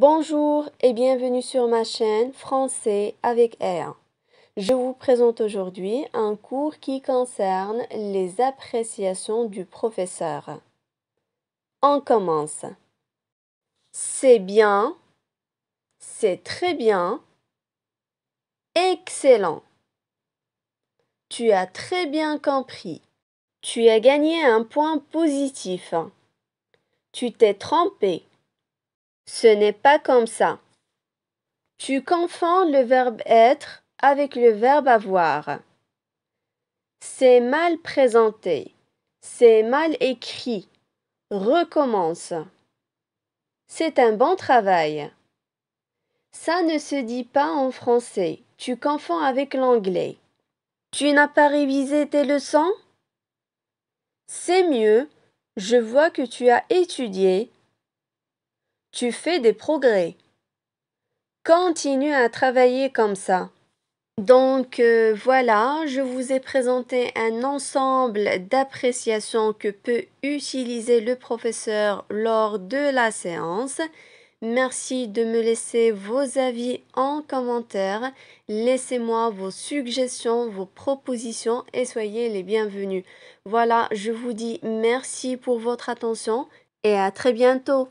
Bonjour et bienvenue sur ma chaîne Français avec R. Je vous présente aujourd'hui un cours qui concerne les appréciations du professeur. On commence. C'est bien, c'est très bien, excellent. Tu as très bien compris. Tu as gagné un point positif. Tu t'es trompé. Ce n'est pas comme ça. Tu confonds le verbe être avec le verbe avoir. C'est mal présenté. C'est mal écrit. Recommence. C'est un bon travail. Ça ne se dit pas en français. Tu confonds avec l'anglais. Tu n'as pas révisé tes leçons C'est mieux. Je vois que tu as étudié tu fais des progrès. Continue à travailler comme ça. Donc euh, voilà, je vous ai présenté un ensemble d'appréciations que peut utiliser le professeur lors de la séance. Merci de me laisser vos avis en commentaire. Laissez-moi vos suggestions, vos propositions et soyez les bienvenus. Voilà, je vous dis merci pour votre attention et à très bientôt.